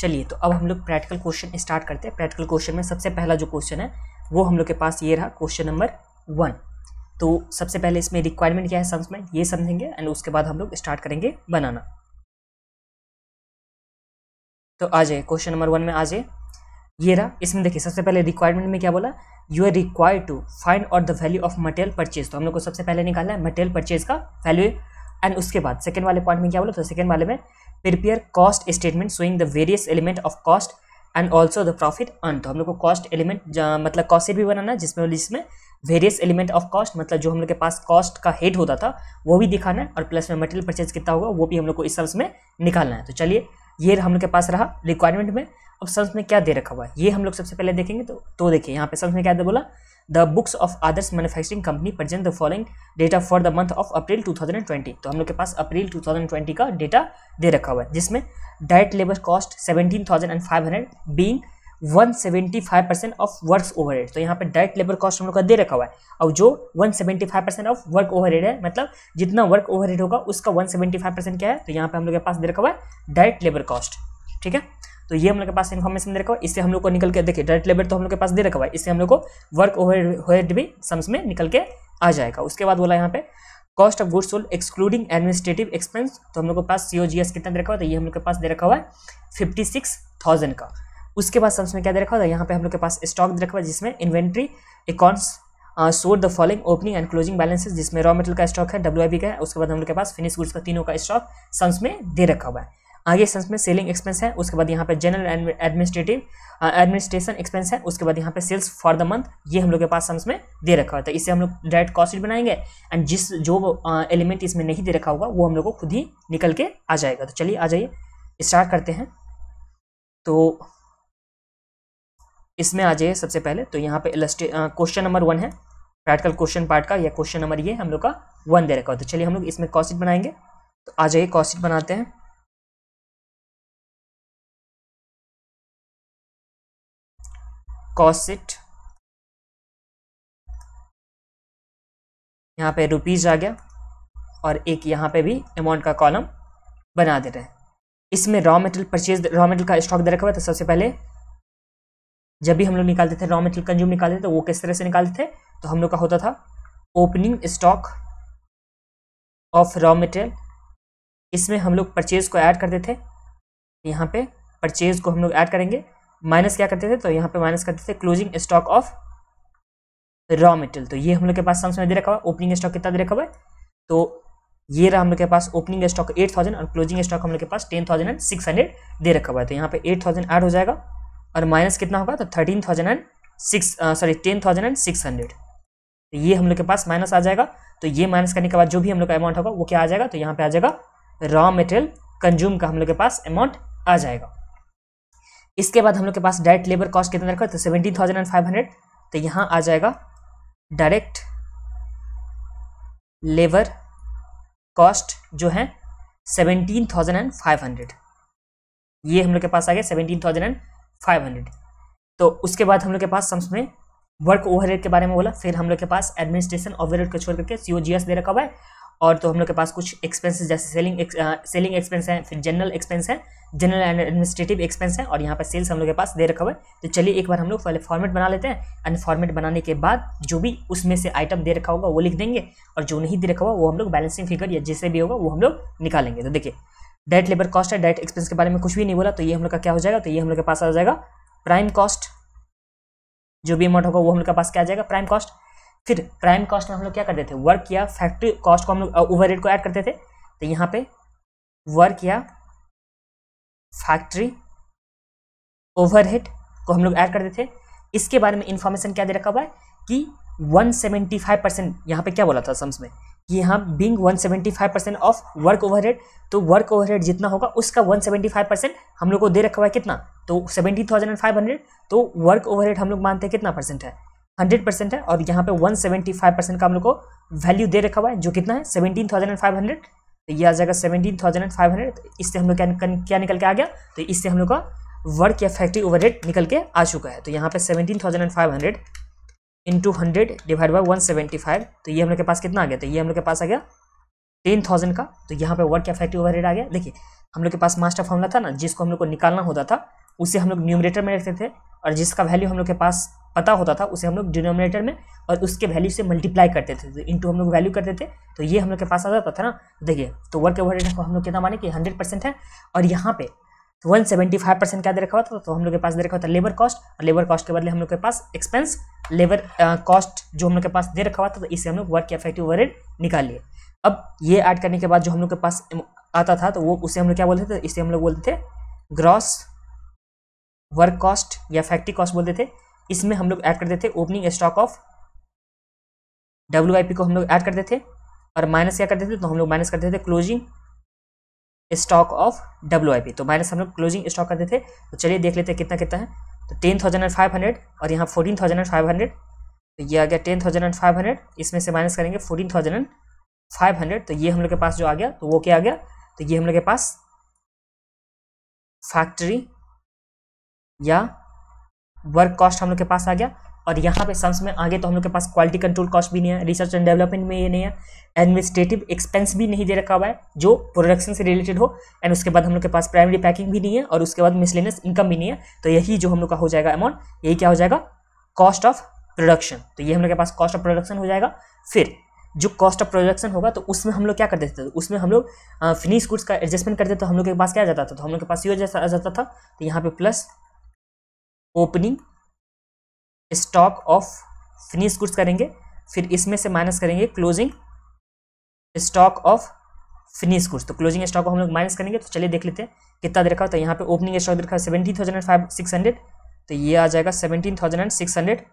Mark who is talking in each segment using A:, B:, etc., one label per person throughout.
A: चलिए तो अब हम लोग प्रैक्टिकल क्वेश्चन स्टार्ट करते हैं प्रैक्टिकल क्वेश्चन में सबसे पहला जो क्वेश्चन है वो हम लोग के पास ये रहा क्वेश्चन नंबर वन तो सबसे पहले इसमें रिक्वायरमेंट क्या है सम्स में ये समझेंगे एंड उसके बाद हम लोग स्टार्ट करेंगे बनाना तो आ जाए क्वेश्चन नंबर वन में आ जाए ये रहा इसमें देखिए सबसे पहले रिक्वायरमेंट में क्या बोला you are required to find out the value of material purchase तो हम लोग को सबसे पहले निकालना है मटेरियल परचेज का वैल्यू एंड उसके बाद सेकेंड वाले पॉइंट में क्या बोला तो सेकेंड वाले में prepare cost statement showing the various element of cost and also the profit earn तो हम लोग को कॉस्ट एलिमेंट मतलब कॉस्ट सीट भी बनाना है जिसमें जिसमें वेरियस एलिमेंट ऑफ कॉस्ट मतलब जो हम लोग के पास कॉस्ट का हेड होता था वो भी दिखाना है और प्लस में मटेरियल परचेज कितना होगा वो भी हम लोग को इस सब्स में निकालना है तो चलिए ये हम लोग के पास रहा रिक्वायरमेंट में अब सब्स में क्या दे रखा हुआ है ये हम लोग सबसे पहले देखेंगे तो तो देखिए यहाँ पे सब्स में क्या बोला the books of others manufacturing company present the following data for the month of April 2020 तो हम लोग के पास अप्रैल 2020 का डेटा दे रखा हुआ है जिसमें direct labour cost 17,500 being 175 percent of work over तो यहाँ पे डायरेक्ट लेबर कॉस्ट हम लोग का दे रखा हुआ है और जो 175 परसेंट ऑफ वर्क ओवर है मतलब जितना वर्क ओवर होगा उसका 175 परसेंट क्या है तो यहाँ पे हम लोग के पास दे रखा हुआ है डायरेक्ट लेबर कॉस्ट ठीक है तो ये हम लोग के पास इन्फॉर्मेशन दे रखा हुआ इससे हम लोग को निकल के देखिए डायरेक्ट लेबर तो हम लोग के पास दे रखा हुआ है इससे हम लोग को वर्क ओवर भी सम्स में निकल के आ जाएगा उसके बाद बोला यहाँ पे cost of goods sold excluding administrative expense तो हम लोग के पास सी जी एस कितना दे रखा हुआ है तो ये हम लोग के पास दे रखा हुआ है फिफ्टी सिक्स थाउजेंड का उसके बाद सम्स में क्या दे रखा हुआ है तो यहाँ पे हम लोग के पास स्टॉक दे रखा हुआ है जिसमें inventory accounts showed the following opening and closing balances जिसमें रॉ मेटल का स्टॉक है डब्ल्यू का है उसके बाद हम लोग के पास फिनिश गुड्स का तीनों का स्टॉक सम्स में दे रखा हुआ है आगे एक्सपेंस में सेलिंग एक्सपेंस है उसके बाद यहाँ पे जनरल एडमिनिस्ट्रेटिव एडमिनिस्ट्रेशन एक्सपेंस है उसके बाद यहाँ पे सेल्स फॉर द मंथ ये हम लोग के पास सम्स में दे रखा होता है इससे हम लोग डायरेक्ट कॉस्ट बनाएंगे एंड जिस जो एलिमेंट इसमें नहीं दे रखा होगा वो हम लोग को खुद ही निकल के आ जाएगा तो चलिए आ जाइए स्टार्ट करते हैं तो इसमें आ जाइए सबसे पहले तो यहाँ पे क्वेश्चन नंबर वन है प्रैक्टिकल क्वेश्चन पार्ट का या क्वेश्चन नंबर ये हम लोग का वन दे रखा होता है तो चलिए हम लोग इसमें कॉस्ट बनाएंगे तो आ जाइए कॉस्ट बनाते हैं इट यहाँ पे रुपीज आ गया और एक यहाँ पे भी अमाउंट का कॉलम बना दे रहे हैं इसमें raw material purchase raw material का स्टॉक दे रखा हुआ था तो सबसे पहले जब भी हम लोग निकालते थे रॉ मेटेरियल कंज्यूम निकालते थे तो वो किस तरह से निकालते थे तो हम लोग का होता था opening stock of raw material इसमें हम लोग परचेज को ऐड करते थे यहाँ पे परचेज को हम लोग ऐड करेंगे माइनस क्या करते थे तो यहाँ पे माइनस करते थे closing stock of raw material तो ये हम लोग के पास सम्स में दे रखा हुआ ओपनिंग स्टॉक कितना दे रखा हुआ है तो ये रहा हम लोग के पास ओपनिंग स्टॉक एट थाउजेंड और क्लोजिंग स्टॉक हम लोग के पास ten thousand and six hundred दे रखा हुआ है तो यहाँ पे एट थाउजेंड ऐड हो जाएगा और माइनस कितना होगा तो thirteen thousand and six sorry ten thousand and six hundred तो ये हम लोग के पास माइनस आ जाएगा तो ये माइनस करने के बाद जो भी हम लोग का अमाउंट होगा वो क्या आ जाएगा तो यहाँ पे आ जाएगा रॉ मेटेरियल कंज्यूम का हम लोग के पास अमाउंट आ जाएगा इसके बाद हम लोग के पास डायरेक्ट लेबर कॉस्ट कितना रखा तो seventeen thousand and five hundred तो यहाँ आ जाएगा डायरेक्ट लेबर कॉस्ट जो है seventeen thousand and five hundred ये हम लोग के पास आ गया seventeen thousand and five hundred तो उसके बाद हम लोग के पास सम्स में वर्क ओवरहेड के बारे में बोला फिर हम लोग के पास एडमिनिस्ट्रेशन ओवरहेड को छोड़ करके सी दे रखा हुआ है और तो हम लोग के पास कुछ एक्सपेंसेस जैसे सेलिंग सेलिंग एक्सपेंस है फिर जनरल एक्सपेंस है जनरल एंड एडमिनिस्ट्रेटिव एक्सपेंस है और यहाँ पर सेल्स हम लोग के पास दे रखा हुआ है तो चलिए एक बार हम लोग पहले फॉर्मेट बना लेते हैं एंड फॉर्मेट बनाने के बाद जो भी उसमें से आइटम दे रखा होगा वो लिख देंगे और जो नहीं दे रखा हुआ वो हम लोग बैलेंसिंग फिगर या जैसे भी होगा वो हम लोग निकालेंगे तो देखिए डायरेक्ट लेबर कॉस्ट है डायरेक्ट एक्सपेंस के बारे में कुछ भी नहीं बोला तो ये हम लोग का क्या हो जाएगा तो ये हम लोग के पास आ जाएगा प्राइम कॉस्ट जो भी अमाउंट होगा वो हम लोग के पास क्या आ जाएगा प्राइम कॉस्ट फिर प्राइम कॉस्ट में हम लोग क्या करते थे वर्क या फैक्ट्री कॉस्ट को हम लोग ओवर uh, को ऐड करते थे तो यहाँ पे वर्क या फैक्ट्री ओवरहेड को हम लोग ऐड करते थे इसके बारे में इन्फॉर्मेशन क्या दे रखा हुआ है कि 175 परसेंट यहाँ पे क्या बोला था सम्स में कि यहाँ being 175 percent of work overhead तो वर्क ओवरहेड जितना होगा उसका 175 परसेंट हम लोग को दे रखा हुआ है कितना तो seventy thousand and five hundred तो वर्क ओवरहेड हम लोग मानते हैं कितना परसेंट है हंड्रेड परसेंट है और यहाँ पे वन सेवेंटी फाइव परसेंट का हम लोग को वैल्यू दे रखा हुआ है जो कितना है seventeen thousand and five hundred तो ये आ जाएगा seventeen thousand and five hundred तो इससे हम लोग क्या निकल, क्या निकल के आ गया तो इससे हम लोग का वर्क या फैक्ट्री ओवर निकल के आ चुका है तो यहाँ पे seventeen thousand and five hundred into hundred divide by one seventy five तो ये हम लोग के पास कितना आ गया तो ये हम लोग के पास आ गया टेन थाउजेंड का तो यहाँ पे वर्क या फैक्ट्री ओवर आ गया देखिए हम लोग के पास मास्टर फॉर्मूला था ना जिसको हम लोग को निकालना होता था उसे हम लोग न्यूमरेटर में रखते थे और जिसका वैल्यू हम लोग के पास पता होता था उसे हम लोग डिनोमिनेटर में और उसके वैल्यू से मल्टीप्लाई करते थे तो इंटू हम लोग वैल्यू करते थे तो ये हम लोग के पास आ जाता था ना देखिए तो वर्क ओवर रेट हम लोग कितना माने कि हंड्रेड परसेंट है और यहाँ पे 175 वन सेवेंटी फाइव परसेंट क्या दे रखा होता था तो हम लोग के पास दे रखा होता लेबर कॉस्ट और लेबर कॉस्ट के बदले हम लोग के पास एक्सपेंस लेबर कॉस्ट जो हम लोग के पास दे रखा हुआ था तो इसे हम लोग वर्क के इफेक्टिव ओवर निकालिए अब ये ऐड करने के बाद जो हम लोग के पास आता था तो वो उसे हम लोग क्या बोलते थे इसे हम लोग बोलते थे ग्रॉस वर्क कॉस्ट या फैक्ट्री कॉस्ट बोलते थे इसमें हम लोग ऐड करते थे ओपनिंग स्टॉक ऑफ डब्ल्यू को हम लोग ऐड करते थे और माइनस क्या करते थे तो हम लोग माइनस करते थे क्लोजिंग स्टॉक ऑफ डब्ल्यू तो माइनस हम लोग क्लोजिंग स्टॉक करते थे तो चलिए देख लेते हैं कितना कितना है तो ten thousand and five hundred और यहाँ fourteen thousand and five hundred तो ये आ गया ten thousand and five hundred इसमें से माइनस करेंगे fourteen thousand and five hundred तो ये हम लोग के पास जो आ गया तो वो क्या आ गया तो ये हम लोग के पास फैक्ट्री या वर्क कॉस्ट हम लोग के पास आ गया और यहाँ पे सम्स में आगे तो हम लोग के पास क्वालिटी कंट्रोल कॉस्ट भी नहीं है रिसर्च एंड डेवलपमेंट में ये नहीं है एडमिनिस्ट्रेटिव एक्सपेंस भी नहीं दे रखा हुआ है जो प्रोडक्शन से रिलेटेड हो एंड उसके बाद हम लोग के पास प्राइमरी पैकिंग भी नहीं है और उसके बाद मिसलेनियस इनकम भी नहीं है तो यही जो हम लोग का हो जाएगा अमाउंट यही क्या हो जाएगा कॉस्ट ऑफ प्रोडक्शन तो ये हम लोग के पास कॉस्ट ऑफ प्रोडक्शन हो जाएगा फिर जो कॉस्ट ऑफ प्रोडक्शन होगा तो उसमें हम लोग क्या कर देते थे उसमें हम लोग फिनिश गुड्स का एडजस्टमेंट करते तो हम लोग के पास क्या जाता था तो हम लोग के पास ये जाता था तो यहाँ पे plus opening stock of finish goods करेंगे फिर इसमें से माइनस करेंगे closing stock of finish goods तो क्लोजिंग स्टॉक को हम लोग माइनस करेंगे तो चलिए देख लेते हैं कितना देखा तो यहाँ पे ओपनिंग स्टॉक देखा है seventeen thousand and five six hundred तो ये आ जाएगा seventeen thousand and six hundred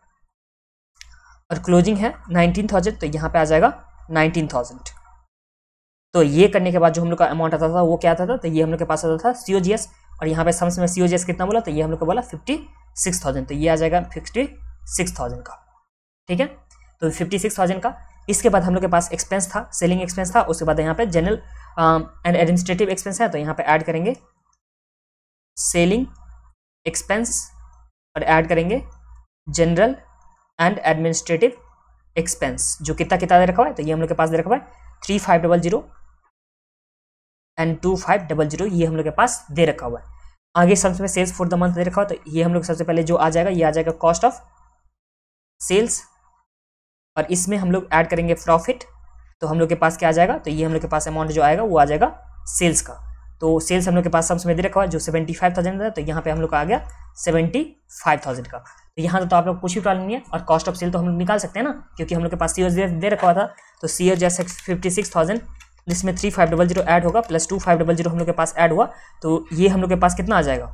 A: और क्लोजिंग है नाइनटीन थाउजेंड तो यहाँ पे आ जाएगा नाइनटीन थाउजेंड तो ये करने के बाद जो हम लोग का अमाउंट आता था वो क्या आता था तो ये हम लोग के पास आता था सीओ जी एस और यहाँ पे सम्स में सी ओ कितना बोला तो ये हम लोग को बोला फिफ्टी सिक्स थाउजेंड तो ये आ जाएगा फिफ्टी सिक्स थाउजेंड का ठीक है तो फिफ्टी सिक्स थाउजेंड का इसके बाद हम लोग के पास एक्सपेंस था सेलिंग एक्सपेंस था उसके बाद यहाँ पे जनरल एंड एडमिनिस्ट्रेटिव एक्सपेंस है तो यहाँ पे ऐड करेंगे सेलिंग एक्सपेंस और ऐड करेंगे जनरल एंड एडमिनिस्ट्रेटिव एक्सपेंस जो कितना कितना दे रखा हुआ है तो ये हम लोग के पास दे रखा हुआ है three five double zero and two five double zero ये हम लोग के पास दे रखा हुआ है आगे सबसे में सेल्स फॉर द मंथ दे रखा हुआ तो ये हम लोग सबसे पहले जो आ जाएगा ये आ जाएगा कॉस्ट ऑफ सेल्स और इसमें हम लोग ऐड करेंगे प्रॉफिट तो हम लोग के पास क्या आ जाएगा तो ये हम लोग के पास अमाउंट जो आएगा वो आ जाएगा सेल्स का तो सेल्स हम लोग के पास सबसे में दे रखा हुआ जो सेवेंटी फाइव थाउजेंड था तो यहाँ पे हम लोग का आ गया सेवेंटी फाइव थाउजेंड का तो यहाँ तो, आप लोग कुछ भी प्रॉब्लम नहीं है और कॉस्ट ऑफ सेल तो हम लोग निकाल सकते हैं ना क्योंकि हम लोग के पास सी दे रखा हुआ था तो सी जैसे फिफ्टी सिक्स थाउजेंड जिसमें three five double zero add होगा plus two five double zero हम लोग के पास ऐड हुआ तो ये हम लोग के पास कितना आ जाएगा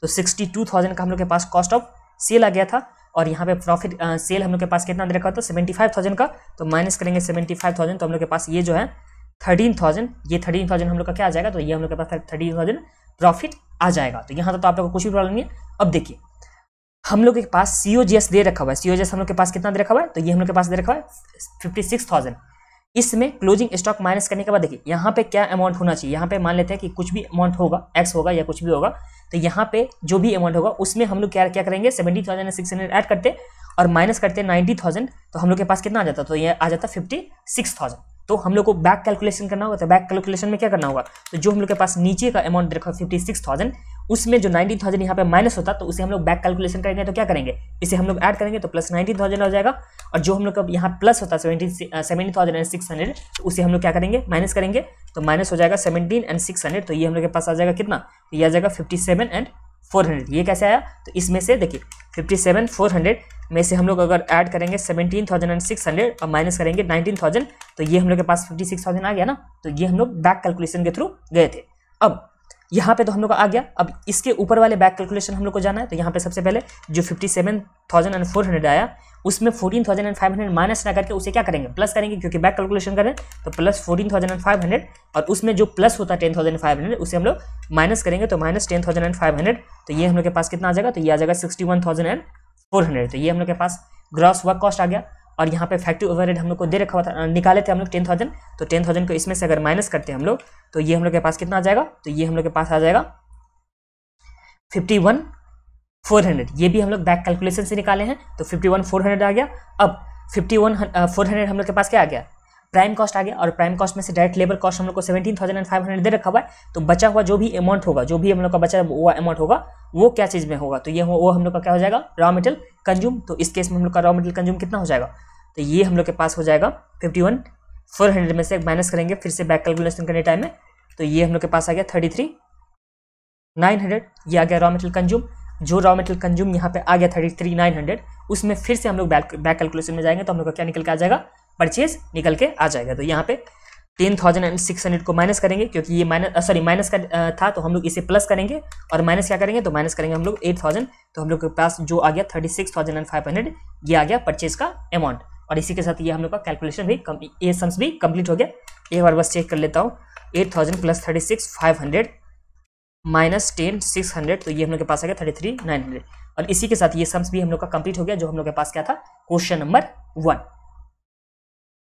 A: तो सिक्सटी टू थाउजेंड का हम लोग के पास कॉस्ट ऑफ सेल आ गया था और यहाँ पे प्रॉफिट सेल हम लोग के पास कितना दे रखा था सेवेंटी फाइव थाउजेंड का तो माइनस करेंगे सेवेंटी फाइव थाउजेंड तो हम लोग के पास ये जो है थर्टीन थाउजेंड ये थर्टीन थाउजेंड हम लोग का क्या आ जाएगा तो ये हम लोग के पास थर्टीन थाउजेंड प्रॉफिट आ जाएगा तो यहाँ तो आप लोग को कुछ भी प्रॉब्लम नहीं है अब देखिए हम लोग के पास सी ओ जी एस दे रखा हुआ है सी ओ हम लोग के पास कितना दे रखा हुआ है तो ये हम लोग के पास दे रखा हुआ है फिफ्टी सिक्स थाउजेंड इसमें क्लोजिंग स्टॉक माइनस करने के बाद देखिए यहाँ पे क्या अमाउंट होना चाहिए यहाँ पे मान लेते हैं कि कुछ भी अमाउंट होगा एक्स होगा या कुछ भी होगा तो यहाँ पे जो भी अमाउंट होगा उसमें हम लोग क्या क्या करेंगे seventy thousand six hundred add करते और माइनस करते नाइन्टी थाउजेंड तो हम लोग के पास कितना आ जाता तो ये आ जाता फिफ्टी सिक्स थाउजेंड तो हम लोग को बैक कैलकुलेशन करना होगा तो बैक कैलकुलेशन में क्या करना होगा तो जो हम लोग के पास नीचे का अमाउंट रखा फिफ्टी सिक्स थाउजेंड उसमें जो नाइनटीन थाउजेंड यहाँ पे माइनस होता तो उसे हम लोग बैक कैलकुलेशन करेंगे तो क्या करेंगे इसे हम लोग ऐड करेंगे तो प्लस नाइनटीन थाउजेंड हो जाएगा और जो हम लोग अब यहाँ प्लस होता है seventy thousand and six hundred तो उसे हम लोग क्या करेंगे माइनस करेंगे तो माइनस हो जाएगा सेवेंटीन एंड सिक्स हंड्रेड तो ये हम लोग के पास आ जाएगा कितना तो ये आ जाएगा fifty seven and four hundred ये कैसे आया तो इसमें से देखिए फिफ्टी सेवन फोर हंड्रेड में से हम लोग अगर ऐड करेंगे seventeen thousand and six hundred और माइनस करेंगे नाइनटीन थाउजेंड तो ये हम लोग के पास फिफ्टी सिक्स थाउजेंड आ गया ना तो ये हम लोग बैक कैलकुलेशन के थ्रू गए थे अब यहाँ पे तो हम लोग आ गया अब इसके ऊपर वाले बैक कैलकुलेशन हम लोग को जाना है तो यहाँ पे सबसे पहले जो fifty seven thousand and four hundred आया उसमें fourteen thousand and five hundred minus ना करके उसे क्या करेंगे प्लस करेंगे क्योंकि बैक कैलकुलेशन करें तो plus fourteen thousand and five hundred और उसमें जो प्लस होता है टेन थाउजेंड फाइव हंड्रेड उसे हम लोग माइनस करेंगे तो minus ten thousand and five hundred तो ये हम लोग के पास कितना आ जाएगा तो ये आ जाएगा sixty one thousand and four hundred तो ये हम लोग के पास ग्रॉस वर्क कॉस्ट आ गया और यहाँ पे फैक्ट्री ओवर हम लोग को दे रखा हुआ था निकाले थे हम लोग टेन थाउजेंड तो टेन थाउजेंड को इसमें से अगर माइनस करते हैं हम लोग तो ये हम लोग के पास कितना आ जाएगा तो ये हम लोग के पास आ जाएगा फिफ्टी वन फोर हंड्रेड ये भी हम लोग बैक कैलकुलेशन से निकाले हैं तो फिफ्टी वन फोर हंड्रेड आ गया अब फिफ्टी वन फोर हंड्रेड हम लोग के पास क्या आ गया प्राइम कॉस्ट आ गया और प्राइम कॉस्ट में से डायरेक्ट लेबर कॉस्ट हम लोग को seventeen thousand and five hundred दे रखा हुआ है तो बचा हुआ जो भी अमाउंट होगा जो भी हम लोग का बचा हुआ अमाउंट होगा वो क्या चीज़ में होगा तो ये वो हम लोग का क्या हो जाएगा रॉ मेटल कंज्यूम तो इस केस में हम लोग का रॉ मेटल कंज्यूम कितना हो जाएगा तो ये हम लोग के पास हो जाएगा फिफ्टी वन फोर हंड्रेड में से माइनस करेंगे फिर से बैक कैलकुलेशन करने टाइम में तो ये हम लोग के पास आ गया थर्टी थ्री नाइन हंड्रेड ये आ गया रॉ मेटल कंज्यूम जो रॉ मेटल कंज्यूम यहाँ पे आ गया थर्टी थ्री नाइन हंड्रेड उसमें फिर से हम लोग बैक बैक कैलकुलेशन में जाएंगे तो हम लोग का क्या निकल के आ जाएगा परचेज निकल के आ जाएगा तो यहाँ पे ten thousand and six hundred को माइनस करेंगे क्योंकि ये माइनस सॉरी माइनस का था तो हम लोग इसे प्लस करेंगे और माइनस क्या करेंगे तो माइनस करेंगे हम लोग एट थाउजेंड तो हम लोग के पास जो आ गया thirty six thousand and five hundred ये आ गया परचेज का अमाउंट और इसी के साथ ये हम लोग का कैलकुलेशन भी ये सम्स भी कंप्लीट हो गया एक बार बस चेक कर लेता हूँ eight thousand plus thirty six five hundred minus ten six hundred तो ये हम लोग के पास आ गया थर्टी थ्री नाइन हंड्रेड और इसी के साथ ये सम्स भी हम लोग का कंप्लीट हो गया जो हम लोग के पास क्या था क्वेश्चन नंबर वन